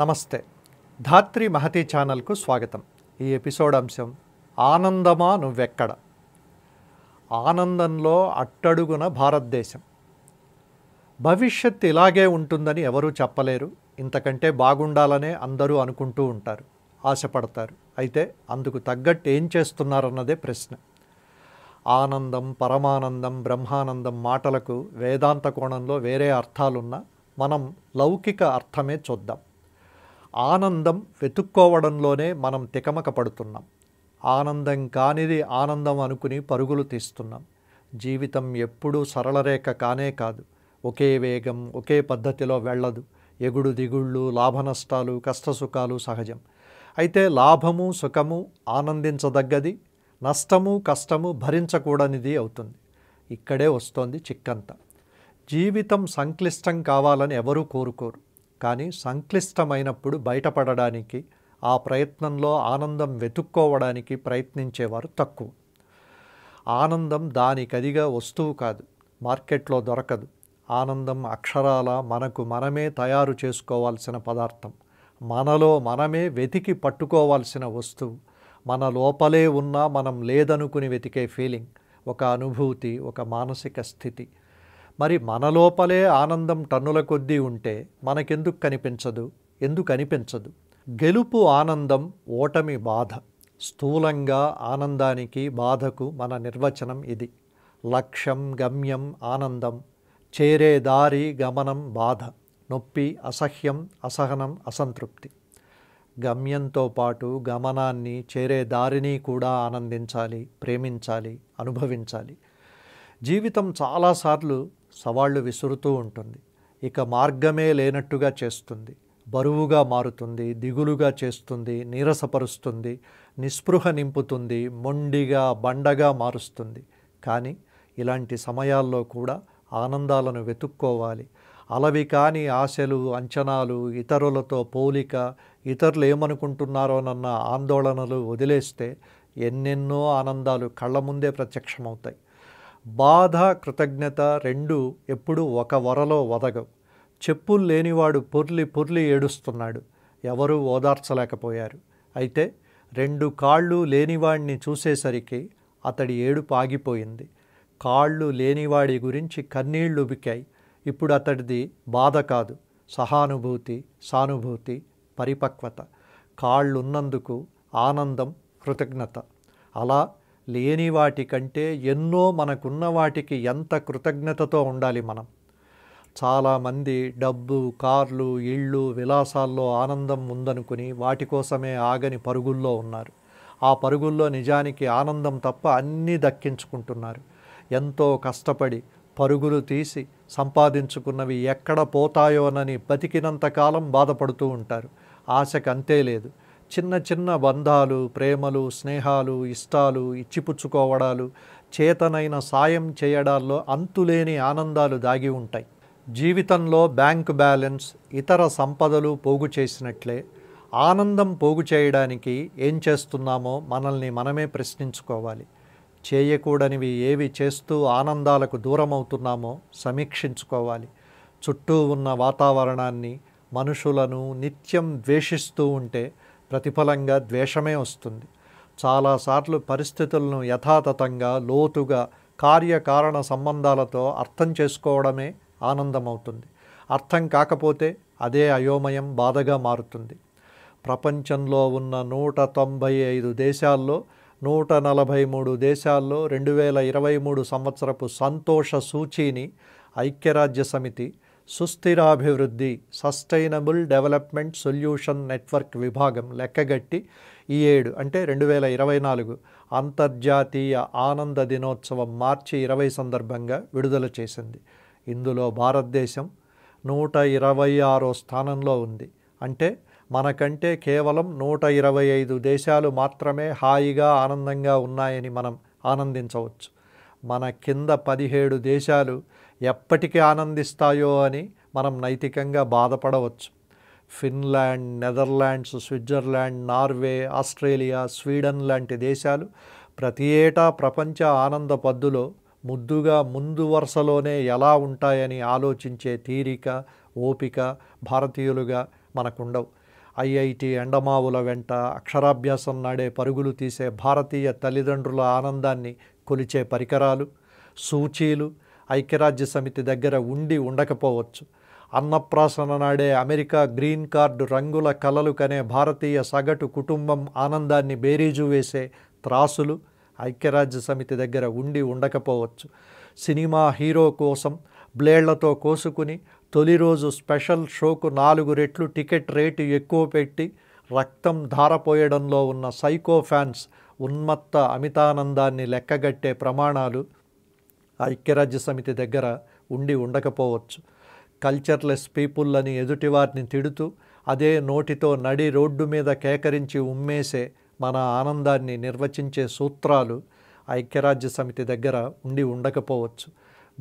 నమస్తే ధాత్రి మహతి ఛానల్కు స్వాగతం ఈ ఎపిసోడ్ అంశం ఆనందమా నువ్వెక్కడ ఆనందంలో అట్టడుగున భారతదేశం భవిష్యత్ ఇలాగే ఉంటుందని ఎవరూ చెప్పలేరు ఇంతకంటే బాగుండాలనే అందరూ అనుకుంటూ ఉంటారు ఆశపడతారు అయితే అందుకు తగ్గట్టు ఏం చేస్తున్నారన్నదే ప్రశ్న ఆనందం పరమానందం బ్రహ్మానందం మాటలకు వేదాంత కోణంలో వేరే అర్థాలున్నా మనం లౌకిక అర్థమే చూద్దాం ఆనందం వెతుక్కోవడంలోనే మనం తికమక పడుతున్నాం ఆనందం కానిది ఆనందం అనుకుని పరుగులు తీస్తున్నాం జీవితం ఎప్పుడూ సరళరేఖ కానే కాదు ఒకే వేగం ఒకే పద్ధతిలో వెళ్ళదు ఎగుడు దిగుళ్ళు లాభ నష్టాలు కష్టసుఖాలు సహజం అయితే లాభము సుఖము ఆనందించదగ్గది నష్టము కష్టము భరించకూడనిది అవుతుంది ఇక్కడే వస్తోంది చిక్కంత జీవితం సంక్లిష్టం కావాలని ఎవరూ కోరుకోరు కానీ సంక్లిష్టమైనప్పుడు బయటపడడానికి ఆ ప్రయత్నంలో ఆనందం వెతుక్కోవడానికి ప్రయత్నించేవారు తక్కువ ఆనందం దానికదిగా వస్తువు కాదు మార్కెట్లో దొరకదు ఆనందం అక్షరాల మనకు మనమే తయారు చేసుకోవాల్సిన పదార్థం మనలో మనమే వెతికి పట్టుకోవాల్సిన వస్తువు మన లోపలే ఉన్నా మనం లేదనుకుని వెతికే ఫీలింగ్ ఒక అనుభూతి ఒక మానసిక స్థితి మరి మన లోపలే ఆనందం టన్నుల కొద్దీ ఉంటే మనకెందుకు కనిపించదు ఎందుకు అనిపించదు గెలుపు ఆనందం ఓటమి బాధ స్థూలంగా ఆనందానికి బాధకు మన నిర్వచనం ఇది లక్ష్యం గమ్యం ఆనందం చేరే దారి గమనం బాధ నొప్పి అసహ్యం అసహనం అసంతృప్తి గమ్యంతో పాటు గమనాన్ని చేరే దారిని కూడా ఆనందించాలి ప్రేమించాలి అనుభవించాలి జీవితం చాలాసార్లు సవాళ్లు విసురుతూ ఉంటుంది ఇక మార్గమే లేనట్టుగా చేస్తుంది బరువుగా మారుతుంది దిగులుగా చేస్తుంది నీరసపరుస్తుంది నిస్పృహ నింపుతుంది మొండిగా బండగా మారుస్తుంది కానీ ఇలాంటి సమయాల్లో కూడా ఆనందాలను వెతుక్కోవాలి అలవి కాని ఆశలు అంచనాలు ఇతరులతో పోలిక ఇతరులు ఏమనుకుంటున్నారోనన్న ఆందోళనలు వదిలేస్తే ఎన్నెన్నో ఆనందాలు కళ్ళ ముందే ప్రత్యక్షమవుతాయి బాధ కృతజ్ఞత రెండు ఎప్పుడూ ఒక వరలో వదగవు చెప్పులు లేనివాడు పొర్లి పొర్లి ఏడుస్తున్నాడు ఎవరూ ఓదార్చలేకపోయారు అయితే రెండు కాళ్ళు లేనివాడిని చూసేసరికి అతడి ఏడుపు ఆగిపోయింది కాళ్ళు లేనివాడి గురించి కన్నీళ్లు ఉబికాయి ఇప్పుడు అతడిది బాధ కాదు సహానుభూతి సానుభూతి పరిపక్వత కాళ్ళున్నందుకు ఆనందం కృతజ్ఞత అలా లేని వాటికంటే ఎన్నో మనకున్న వాటికి ఎంత కృతజ్ఞతతో ఉండాలి మనం చాలామంది డబ్బు కార్లు ఇళ్ళు విలాసాల్లో ఆనందం ఉందనుకుని వాటి కోసమే ఆగని పరుగుల్లో ఉన్నారు ఆ పరుగుల్లో నిజానికి ఆనందం తప్ప అన్నీ దక్కించుకుంటున్నారు ఎంతో కష్టపడి పరుగులు తీసి సంపాదించుకున్నవి ఎక్కడ పోతాయోనని బతికినంతకాలం బాధపడుతూ ఉంటారు ఆశకు అంతే లేదు చిన్న చిన్న బంధాలు ప్రేమలు స్నేహాలు ఇష్టాలు ఇచ్చిపుచ్చుకోవడాలు చేతనైన సాయం చేయడాల్లో అంతులేని ఆనందాలు దాగి ఉంటాయి జీవితంలో బ్యాంక్ బ్యాలెన్స్ ఇతర సంపదలు పోగు చేసినట్లే ఆనందం పోగు చేయడానికి ఏం చేస్తున్నామో మనల్ని మనమే ప్రశ్నించుకోవాలి చేయకూడనివి ఏవి చేస్తూ ఆనందాలకు దూరమవుతున్నామో సమీక్షించుకోవాలి చుట్టూ ఉన్న వాతావరణాన్ని మనుషులను నిత్యం ద్వేషిస్తూ ఉంటే ప్రతిఫలంగా ద్వేషమే వస్తుంది చాలాసార్లు పరిస్థితులను యథాతథంగా లోతుగా కార్యకారణ సంబంధాలతో అర్థం చేసుకోవడమే ఆనందమవుతుంది అర్థం కాకపోతే అదే అయోమయం బాధగా మారుతుంది ప్రపంచంలో ఉన్న నూట తొంభై ఐదు దేశాల్లో నూట నలభై మూడు దేశాల్లో రెండు వేల ఇరవై మూడు సంవత్సరపు సంతోష సూచీని ఐక్యరాజ్య సమితి సుస్థిరాభివృద్ధి సస్టైనబుల్ డెవలప్మెంట్ సొల్యూషన్ నెట్వర్క్ విభాగం లెక్కగట్టి ఈ ఏడు అంటే రెండు వేల ఇరవై నాలుగు అంతర్జాతీయ ఆనంద దినోత్సవం మార్చి ఇరవై సందర్భంగా విడుదల చేసింది ఇందులో భారతదేశం నూట ఇరవై ఆరో స్థానంలో ఉంది అంటే మనకంటే కేవలం నూట ఇరవై ఐదు దేశాలు మాత్రమే హాయిగా ఆనందంగా ఉన్నాయని మనం ఆనందించవచ్చు మన కింద పదిహేడు దేశాలు ఎప్పటికీ ఆనందిస్తాయో అని మనం నైతికంగా బాధపడవచ్చు Finland Netherlands Switzerland Norway Australia Sweden లాంటి దేశాలు ప్రతి ఏటా ప్రపంచ ఆనంద పద్దులో ముద్దుగా ముందు వరుసలోనే ఎలా ఉంటాయని ఆలోచించే తీరిక ఓపిక భారతీయులుగా మనకుండవు ఐఐటి ఎండమావుల వెంట అక్షరాభ్యాసం నాడే పరుగులు తీసే భారతీయ తల్లిదండ్రుల ఆనందాన్ని కొలిచే పరికరాలు సూచీలు ఐక్యరాజ్య సమితి దగ్గర ఉండి ఉండకపోవచ్చు అన్నప్రాసన నాడే అమెరికా గ్రీన్ కార్డు రంగుల కలలు కనే భారతీయ సగటు కుటుంబం ఆనందాన్ని బేరీజు వేసే త్రాసులు ఐక్యరాజ్య సమితి దగ్గర ఉండి ఉండకపోవచ్చు సినిమా హీరో కోసం బ్లేళ్లతో కోసుకుని తొలి రోజు స్పెషల్ షోకు నాలుగు రెట్లు టికెట్ రేటు ఎక్కువ పెట్టి రక్తం ధారపోయడంలో ఉన్న సైకో ఫ్యాన్స్ ఉన్మత్త అమితానందాన్ని లెక్కగట్టే ప్రమాణాలు ఐక్యరాజ్య సమితి దగ్గర ఉండి ఉండకపోవచ్చు కల్చర్లెస్ పీపుల్ అని ఎదుటివారిని తిడుతూ అదే నోటితో నడి రోడ్డు మీద కేకరించి ఉమ్మేసే మన ఆనందాన్ని నిర్వచించే సూత్రాలు ఐక్యరాజ్య సమితి దగ్గర ఉండి ఉండకపోవచ్చు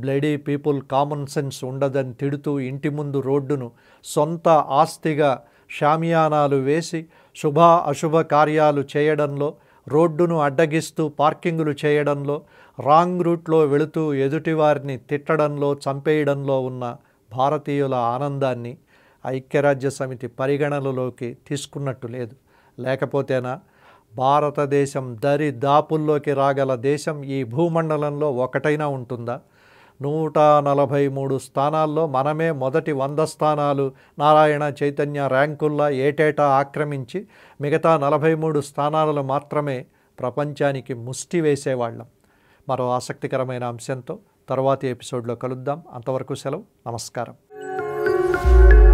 బ్లడీ పీపుల్ కామన్ సెన్స్ ఉండదని తిడుతూ ఇంటి ముందు రోడ్డును సొంత ఆస్తిగా షామియానాలు వేసి శుభ అశుభ కార్యాలు చేయడంలో రోడ్డును అడ్డగిస్తూ పార్కింగులు చేయడంలో రాంగ్ రూట్లో వెళుతూ ఎదుటివారిని తిట్టడంలో చంపేయడంలో ఉన్న భారతీయుల ఆనందాన్ని ఐక్యరాజ్య సమితి పరిగణనలోకి తీసుకున్నట్టు లేదు లేకపోతేనా భారతదేశం దరిదాపుల్లోకి రాగల దేశం ఈ భూమండలంలో ఒకటైనా ఉంటుందా నూట నలభై మూడు స్థానాల్లో మనమే మొదటి వంద స్థానాలు నారాయణ చైతన్య ర్యాంకుల్లా ఏటేటా ఆక్రమించి మిగతా నలభై మూడు స్థానాలను మాత్రమే ప్రపంచానికి ముష్టి వేసేవాళ్ళం మరో ఆసక్తికరమైన అంశంతో తర్వాతి ఎపిసోడ్లో కలుద్దాం అంతవరకు సెలవు నమస్కారం